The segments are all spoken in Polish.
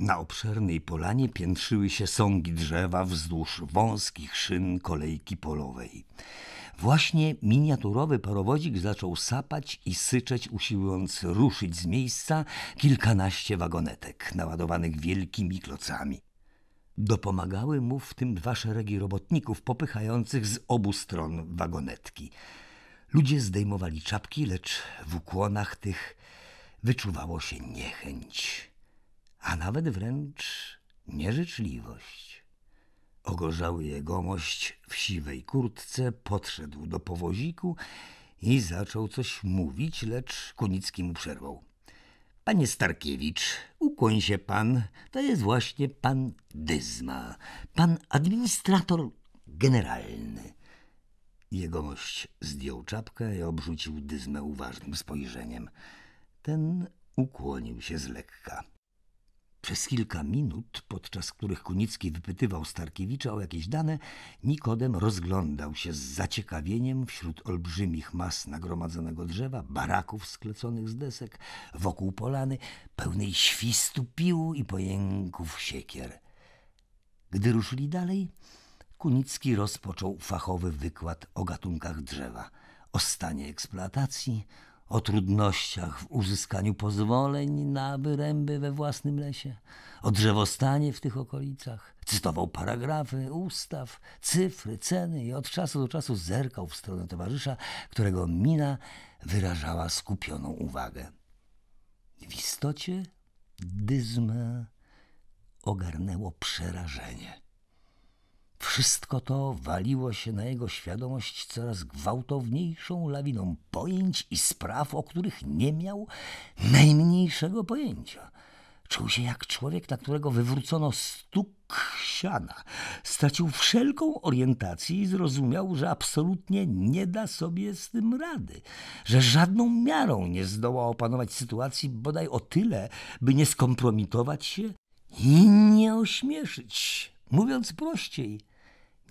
Na obszernej polanie piętrzyły się sągi drzewa wzdłuż wąskich szyn kolejki polowej. Właśnie miniaturowy parowodzik zaczął sapać i syczeć, usiłując ruszyć z miejsca kilkanaście wagonetek naładowanych wielkimi klocami. Dopomagały mu w tym dwa szeregi robotników popychających z obu stron wagonetki. Ludzie zdejmowali czapki, lecz w ukłonach tych wyczuwało się niechęć a nawet wręcz nieżyczliwość. Ogorzały jegomość w siwej kurtce podszedł do powoziku i zaczął coś mówić, lecz Kunicki mu przerwał. Panie Starkiewicz, ukłoń się pan, to jest właśnie pan Dyzma, pan administrator generalny. Jegomość zdjął czapkę i obrzucił Dyzmę uważnym spojrzeniem. Ten ukłonił się z lekka. Przez kilka minut, podczas których Kunicki wypytywał Starkiewicza o jakieś dane, Nikodem rozglądał się z zaciekawieniem wśród olbrzymich mas nagromadzonego drzewa, baraków skleconych z desek, wokół polany, pełnej świstu piłu i pojęków siekier. Gdy ruszyli dalej, Kunicki rozpoczął fachowy wykład o gatunkach drzewa, o stanie eksploatacji, o trudnościach w uzyskaniu pozwoleń na wyręby we własnym lesie, o drzewostanie w tych okolicach. Cytował paragrafy, ustaw, cyfry, ceny i od czasu do czasu zerkał w stronę towarzysza, którego mina wyrażała skupioną uwagę. W istocie dyzmę ogarnęło przerażenie. Wszystko to waliło się na jego świadomość coraz gwałtowniejszą lawiną pojęć i spraw, o których nie miał najmniejszego pojęcia. Czuł się jak człowiek, na którego wywrócono stuk siana. Stracił wszelką orientację i zrozumiał, że absolutnie nie da sobie z tym rady, że żadną miarą nie zdoła opanować sytuacji bodaj o tyle, by nie skompromitować się i nie ośmieszyć. Mówiąc prościej,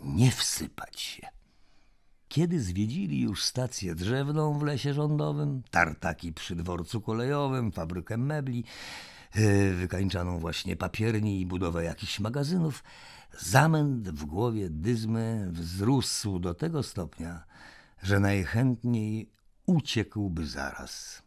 nie wsypać się. Kiedy zwiedzili już stację drzewną w lesie rządowym, tartaki przy dworcu kolejowym, fabrykę mebli, e, wykańczaną właśnie papierni i budowę jakichś magazynów, zamęt w głowie dyzmy wzrósł do tego stopnia, że najchętniej uciekłby zaraz.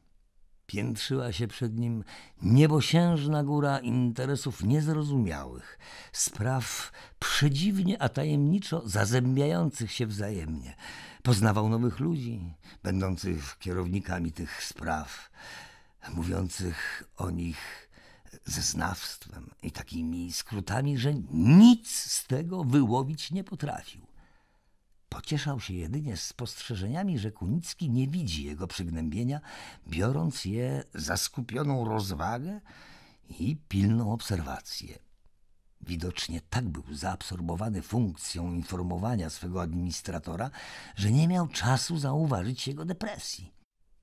Piętrzyła się przed nim niebosiężna góra interesów niezrozumiałych, spraw przedziwnie a tajemniczo zazębiających się wzajemnie. Poznawał nowych ludzi, będących kierownikami tych spraw, mówiących o nich ze znawstwem i takimi skrótami, że nic z tego wyłowić nie potrafił. Pocieszał się jedynie spostrzeżeniami, że Kunicki nie widzi jego przygnębienia, biorąc je za skupioną rozwagę i pilną obserwację. Widocznie tak był zaabsorbowany funkcją informowania swego administratora, że nie miał czasu zauważyć jego depresji.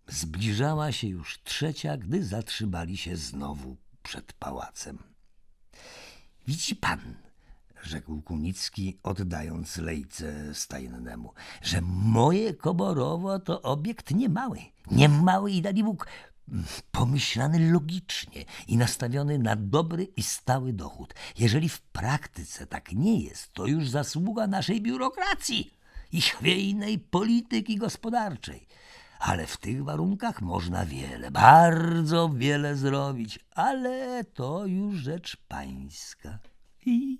Zbliżała się już trzecia, gdy zatrzymali się znowu przed pałacem. Widzi pan, rzekł Kunicki, oddając lejce stajennemu, że moje Koborowo to obiekt niemały, niemały i dali Bóg mm, pomyślany logicznie i nastawiony na dobry i stały dochód. Jeżeli w praktyce tak nie jest, to już zasługa naszej biurokracji i chwiejnej polityki gospodarczej. Ale w tych warunkach można wiele, bardzo wiele zrobić, ale to już rzecz pańska. I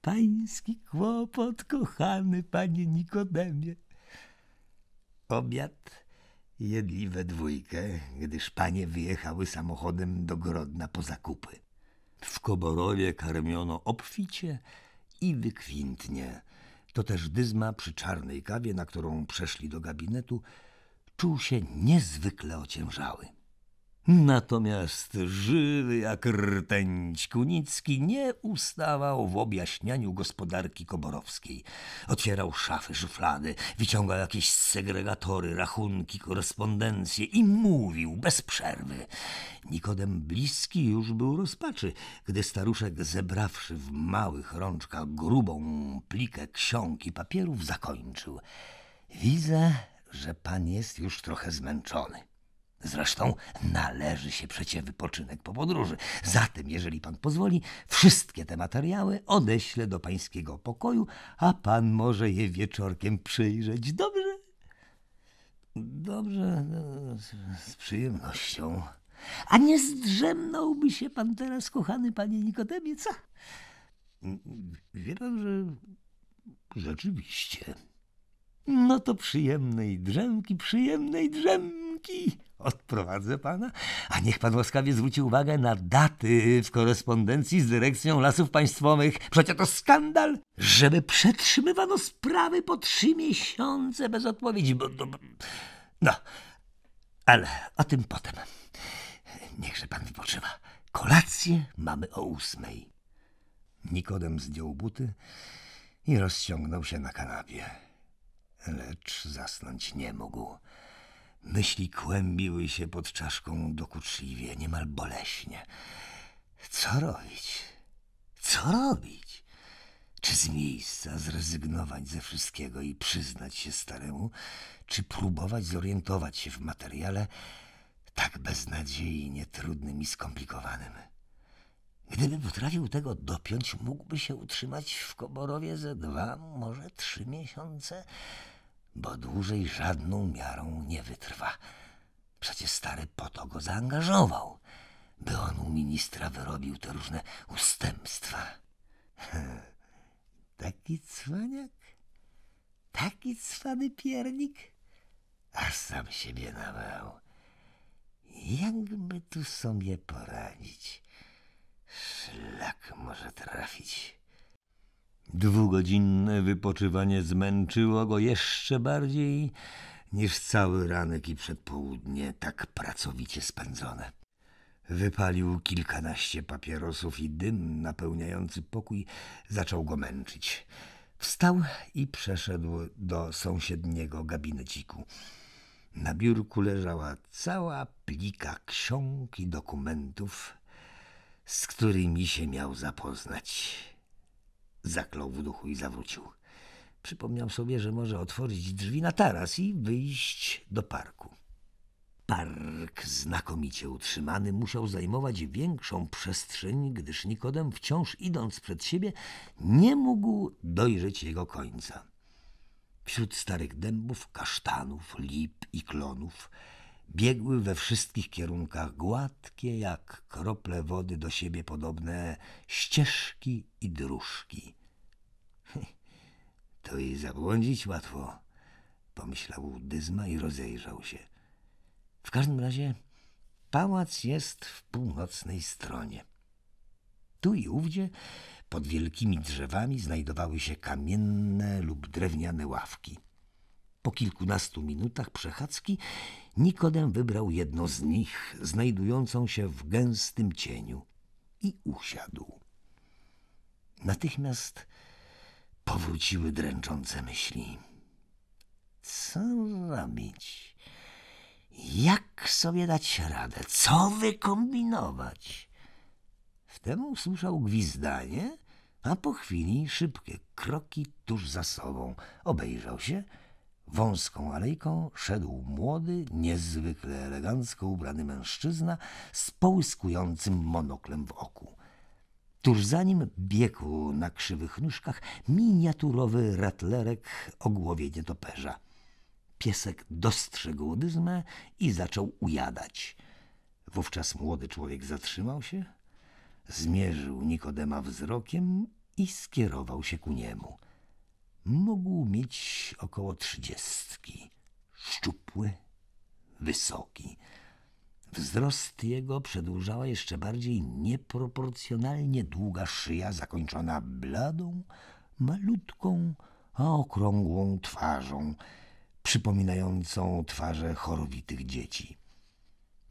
pański kłopot, kochany panie Nikodemie. Obiad jedli we dwójkę, gdyż panie wyjechały samochodem do Grodna po zakupy. W Koborowie karmiono obficie i wykwintnie. To też Dyzma przy czarnej kawie, na którą przeszli do gabinetu, czuł się niezwykle ociężały. Natomiast żywy jak rtęć Kunicki nie ustawał w objaśnianiu gospodarki koborowskiej. Otwierał szafy, szuflady, wyciągał jakieś segregatory, rachunki, korespondencje i mówił bez przerwy. Nikodem Bliski już był rozpaczy, gdy staruszek zebrawszy w małych rączkach grubą plikę ksiąg i papierów zakończył. Widzę, że pan jest już trochę zmęczony. Zresztą należy się przecie wypoczynek po podróży. Zatem, jeżeli pan pozwoli, wszystkie te materiały odeślę do pańskiego pokoju, a pan może je wieczorkiem przyjrzeć. Dobrze? Dobrze, no, z przyjemnością. A nie zdrzemnąłby się pan teraz, kochany panie Nikodemie, co? Wie pan, że rzeczywiście. No to przyjemnej drzemki, przyjemnej drzemki odprowadzę pana. A niech pan łaskawie zwróci uwagę na daty w korespondencji z Dyrekcją Lasów Państwowych. Przecież to skandal, żeby przetrzymywano sprawy po trzy miesiące bez odpowiedzi. No, ale o tym potem. Niechże pan wypoczywa. Kolację mamy o ósmej. Nikodem zdjął buty i rozciągnął się na kanapie. Lecz zasnąć nie mógł. Myśli kłębiły się pod czaszką dokuczliwie, niemal boleśnie. Co robić? Co robić? Czy z miejsca zrezygnować ze wszystkiego i przyznać się staremu, czy próbować zorientować się w materiale tak beznadziejnie trudnym i skomplikowanym? Gdyby potrafił tego dopiąć, mógłby się utrzymać w Koborowie ze dwa, może trzy miesiące, bo dłużej żadną miarą nie wytrwa. Przecież stary po to go zaangażował, by on u ministra wyrobił te różne ustępstwa. Taki cwaniak, taki cwany piernik, a sam siebie nawał. Jakby tu sobie poradzić? Szlak może trafić. Dwugodzinne wypoczywanie zmęczyło go jeszcze bardziej niż cały ranek i przedpołudnie tak pracowicie spędzone. Wypalił kilkanaście papierosów i dym napełniający pokój zaczął go męczyć. Wstał i przeszedł do sąsiedniego gabineciku. Na biurku leżała cała plika ksiąg i dokumentów, z którymi się miał zapoznać. Zaklął w duchu i zawrócił. Przypomniał sobie, że może otworzyć drzwi na taras i wyjść do parku. Park, znakomicie utrzymany, musiał zajmować większą przestrzeń, gdyż Nikodem, wciąż idąc przed siebie, nie mógł dojrzeć jego końca. Wśród starych dębów, kasztanów, lip i klonów biegły we wszystkich kierunkach gładkie jak krople wody do siebie podobne ścieżki i dróżki. To i zabłądzić łatwo, pomyślał Dyzma i rozejrzał się. W każdym razie pałac jest w północnej stronie. Tu i ówdzie pod wielkimi drzewami znajdowały się kamienne lub drewniane ławki. Po kilkunastu minutach przechadzki Nikodem wybrał jedno z nich, znajdującą się w gęstym cieniu, i usiadł. Natychmiast powróciły dręczące myśli. Co zrobić? Jak sobie dać radę? Co wykombinować? Wtem usłyszał gwizdanie, a po chwili szybkie kroki tuż za sobą. Obejrzał się – Wąską alejką szedł młody, niezwykle elegancko ubrany mężczyzna z połyskującym monoklem w oku. Tuż za nim biegł na krzywych nóżkach miniaturowy ratlerek o głowie nietoperza. Piesek dostrzegł dyzmę i zaczął ujadać. Wówczas młody człowiek zatrzymał się, zmierzył Nikodema wzrokiem i skierował się ku niemu – mógł mieć około trzydziestki. Szczupły, wysoki. Wzrost jego przedłużała jeszcze bardziej nieproporcjonalnie długa szyja zakończona bladą, malutką, a okrągłą twarzą, przypominającą twarze chorowitych dzieci.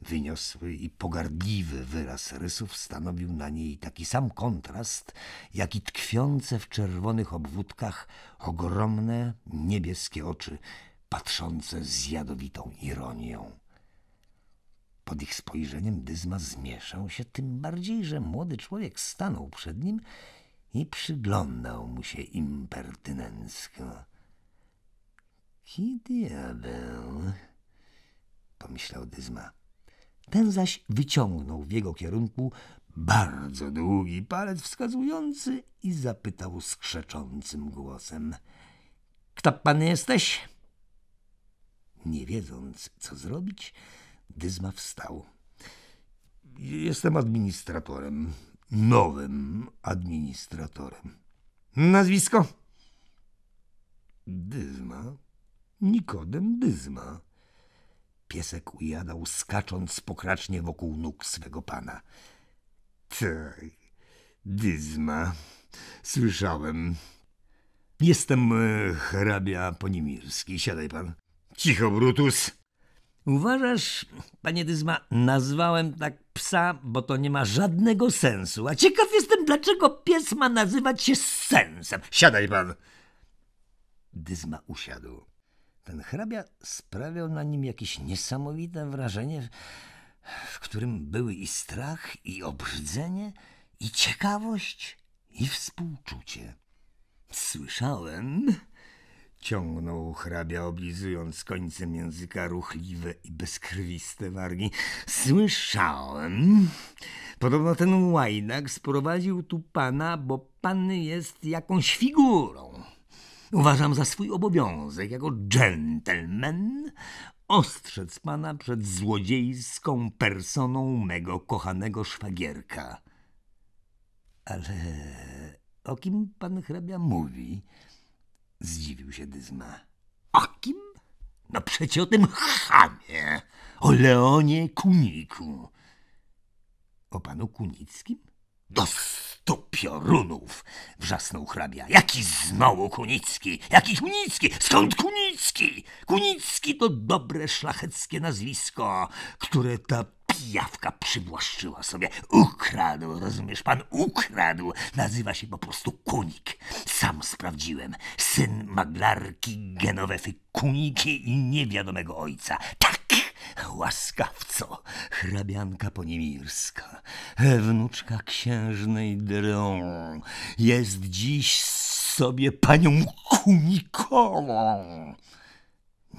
Wyniosły i pogardliwy wyraz rysów stanowił na niej taki sam kontrast, jak i tkwiące w czerwonych obwódkach ogromne niebieskie oczy, patrzące z jadowitą ironią. Pod ich spojrzeniem Dyzma zmieszał się, tym bardziej, że młody człowiek stanął przed nim i przyglądał mu się impertynencko. — Ki diabeł? — pomyślał Dyzma. Ten zaś wyciągnął w jego kierunku bardzo długi palec wskazujący i zapytał skrzeczącym głosem – Kto pan jesteś? Nie wiedząc, co zrobić, Dyzma wstał. – Jestem administratorem, nowym administratorem. – Nazwisko? – Dyzma, Nikodem Dyzma. Piesek ujadał, skacząc pokracznie wokół nóg swego pana. Tak, dyzma, słyszałem. Jestem e, hrabia Ponimirski, siadaj pan. Cicho, Brutus. Uważasz, panie Dyzma, nazwałem tak psa, bo to nie ma żadnego sensu. A ciekaw jestem, dlaczego pies ma nazywać się sensem. Siadaj pan. Dyzma usiadł. Ten hrabia sprawiał na nim jakieś niesamowite wrażenie, w którym były i strach, i obrzydzenie, i ciekawość, i współczucie. Słyszałem, ciągnął hrabia, oblizując końcem języka ruchliwe i bezkrwiste wargi. Słyszałem. Podobno ten łajdak sprowadził tu pana, bo pan jest jakąś figurą. Uważam za swój obowiązek jako dżentelmen ostrzec pana przed złodziejską personą mego kochanego szwagierka. Ale o kim pan hrabia mówi? Zdziwił się Dyzma. O kim? No przecie o tym chamie, o Leonie Kuniku. O panu Kunickim? Dos! Sto piorunów! wrzasnął hrabia. Jaki znowu Kunicki? Jaki Kunicki? Skąd Kunicki? Kunicki to dobre szlacheckie nazwisko, które ta pijawka przywłaszczyła sobie. Ukradł, rozumiesz pan, ukradł. Nazywa się po prostu Kunik. Sam sprawdziłem. Syn maglarki Genowefy Kuniki i niewiadomego ojca. Tak! Łaskawco, hrabianka poniemirska wnuczka księżnej Drą, jest dziś sobie panią kunikową.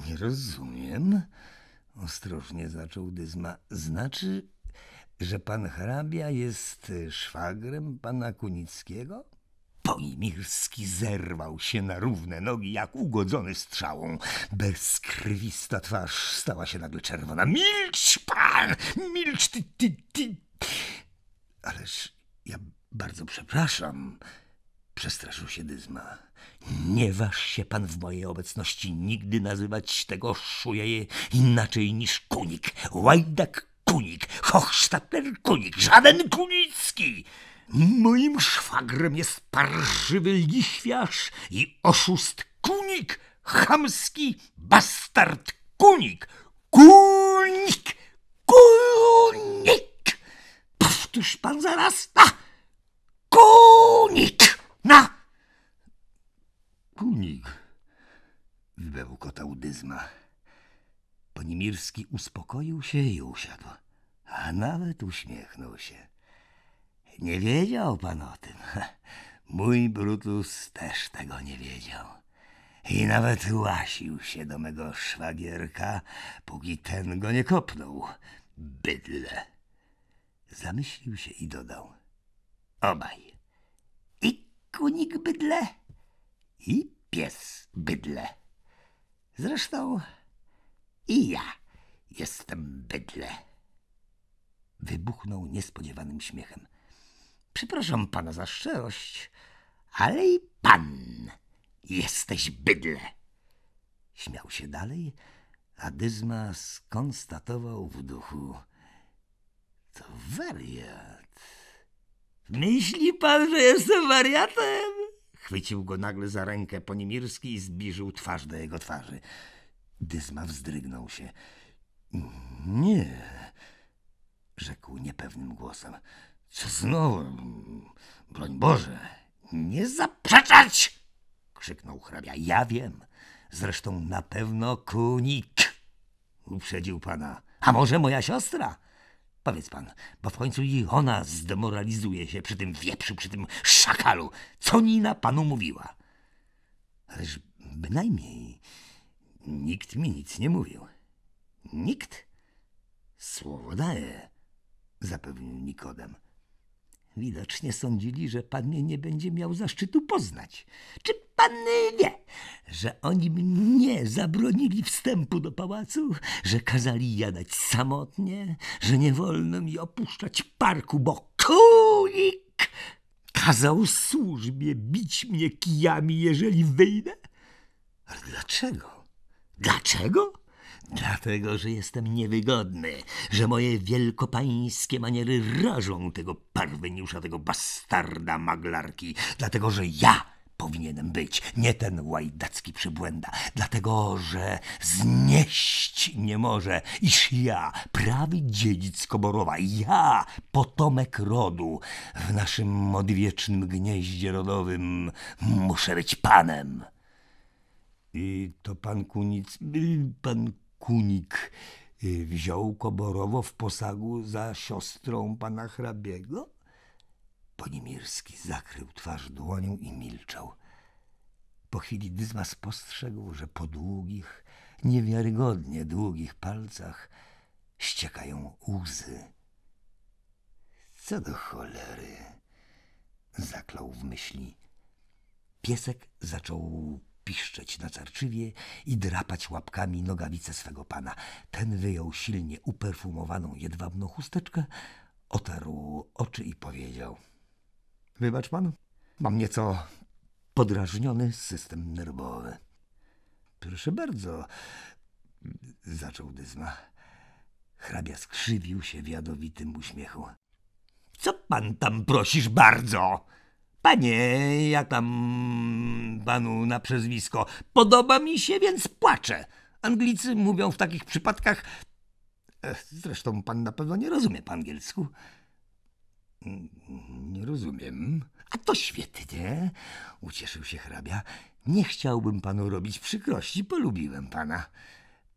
Nie rozumiem, ostrożnie zaczął Dyzma. Znaczy, że pan hrabia jest szwagrem pana Kunickiego? Pojmirski zerwał się na równe nogi, jak ugodzony strzałą. Bezkrwista twarz stała się nagle czerwona. Milcz pan! Milcz ty, ty, ty! Ależ ja bardzo przepraszam, przestraszył się Dyzma. Nie waż się pan w mojej obecności nigdy nazywać tego szuje inaczej niż kunik. Łajdak kunik, Hochstapler kunik, żaden kunicki. Moim szwagrem jest parszywy lichwiarz i oszust kunik, chamski bastard kunik, kunik, kunik. Powtórz pan zaraz. Na! Kunik! Na! Kunik. Wybełkotał dyzma. Ponimirski uspokoił się i usiadł, a nawet uśmiechnął się. Nie wiedział pan o tym. Mój Brutus też tego nie wiedział. I nawet łasił się do mego szwagierka, póki ten go nie kopnął. Bydle. Zamyślił się i dodał. Obaj. I kunik bydle, i pies bydle. Zresztą i ja jestem bydle. Wybuchnął niespodziewanym śmiechem. Przepraszam pana za szczerość, ale i pan jesteś bydle. Śmiał się dalej, a Dyzma skonstatował w duchu – to wariat. Myśli pan, że jestem wariatem? Chwycił go nagle za rękę ponimirski i zbliżył twarz do jego twarzy. Dysma wzdrygnął się. Nie, rzekł niepewnym głosem. Co znowu? Broń Boże! Nie zaprzeczać! krzyknął hrabia. Ja wiem. Zresztą na pewno kunik uprzedził pana. A może moja siostra? Powiedz pan, bo w końcu i ona zdemoralizuje się przy tym wieprzu, przy tym szakalu. Co Nina panu mówiła? Ależ bynajmniej nikt mi nic nie mówił. Nikt? Słowo daję, zapewnił Nikodem. Widocznie sądzili, że pan mnie nie będzie miał zaszczytu poznać. Czy pan wie, że oni mnie zabronili wstępu do pałacu, że kazali jadać samotnie, że nie wolno mi opuszczać parku, bo królik kazał służbie bić mnie kijami, jeżeli wyjdę? Ale dlaczego? Dlaczego? Dlatego, że jestem niewygodny, że moje wielkopańskie maniery rażą tego parweniusza, tego bastarda maglarki. Dlatego, że ja powinienem być, nie ten łajdacki przybłęda. Dlatego, że znieść nie może, iż ja, prawy dziedzic Koborowa, ja, potomek rodu, w naszym odwiecznym gnieździe rodowym muszę być panem. I to pan Kunic, pan kunik y, wziął Koborowo w posagu za siostrą pana hrabiego? Ponimirski zakrył twarz dłonią i milczał. Po chwili Dyzma spostrzegł, że po długich, niewiarygodnie długich palcach ściekają łzy. Co do cholery, zaklął w myśli. Piesek zaczął piszczeć natarczywie i drapać łapkami nogawice swego pana. Ten wyjął silnie uperfumowaną jedwabną chusteczkę, otarł oczy i powiedział – Wybacz pan, mam nieco podrażniony system nerwowy. – Proszę bardzo – zaczął Dyzma. Hrabia skrzywił się w jadowitym uśmiechu. – Co pan tam prosisz bardzo? Panie, jak tam panu na przezwisko, podoba mi się, więc płaczę. Anglicy mówią w takich przypadkach. E, zresztą pan na pewno nie rozumie po angielsku. Mm, nie rozumiem. A to świetnie, ucieszył się hrabia. Nie chciałbym panu robić przykrości, polubiłem pana.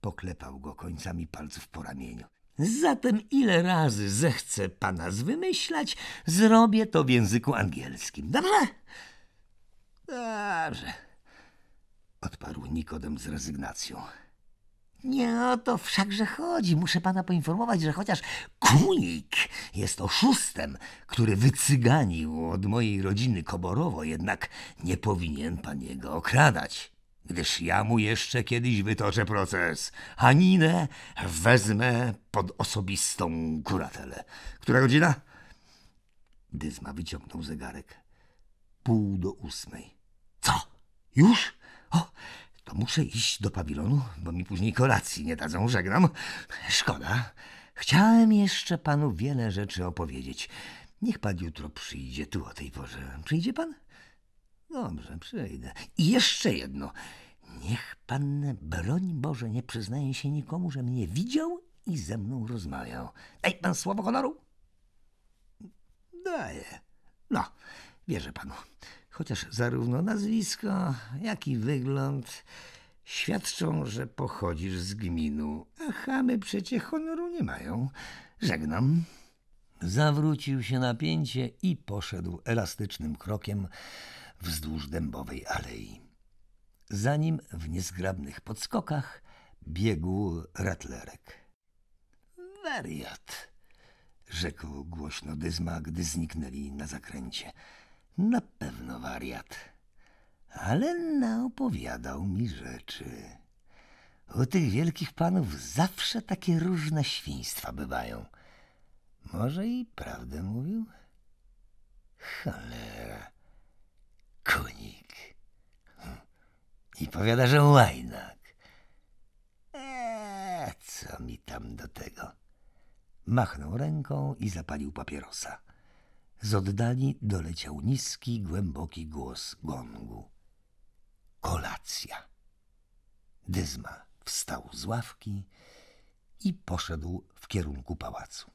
Poklepał go końcami palców po ramieniu. Zatem ile razy zechcę pana zwymyślać, zrobię to w języku angielskim. Dobrze? Dobrze, odparł Nikodem z rezygnacją. Nie o to wszakże chodzi. Muszę pana poinformować, że chociaż Kunik jest oszustem, który wycyganił od mojej rodziny Koborowo, jednak nie powinien pan jego okradać gdyż ja mu jeszcze kiedyś wytoczę proces, a Ninę wezmę pod osobistą kuratelę. Która godzina? Dyzma wyciągnął zegarek. Pół do ósmej. Co? Już? O, to muszę iść do pawilonu, bo mi później kolacji nie dadzą, żegnam. Szkoda. Chciałem jeszcze panu wiele rzeczy opowiedzieć. Niech pan jutro przyjdzie tu o tej porze. Przyjdzie pan? Dobrze, przyjdę. I jeszcze jedno. Niech pan, broń Boże, nie przyznaje się nikomu, że mnie widział i ze mną rozmawiał. Daj pan słowo honoru? Daję. No, wierzę panu. Chociaż zarówno nazwisko, jak i wygląd świadczą, że pochodzisz z gminu, a chamy przecie honoru nie mają. Żegnam. Zawrócił się napięcie i poszedł elastycznym krokiem wzdłuż dębowej alei. Za nim w niezgrabnych podskokach biegł ratlerek. Wariat, rzekł głośno Dyzma, gdy zniknęli na zakręcie. Na pewno wariat. Ale naopowiadał mi rzeczy. U tych wielkich panów zawsze takie różne świństwa bywają. Może i prawdę mówił? Cholera. Konik i powiada, że łajnak. Eee, co mi tam do tego? Machnął ręką i zapalił papierosa. Z oddali doleciał niski, głęboki głos gongu. Kolacja. Dyzma wstał z ławki i poszedł w kierunku pałacu.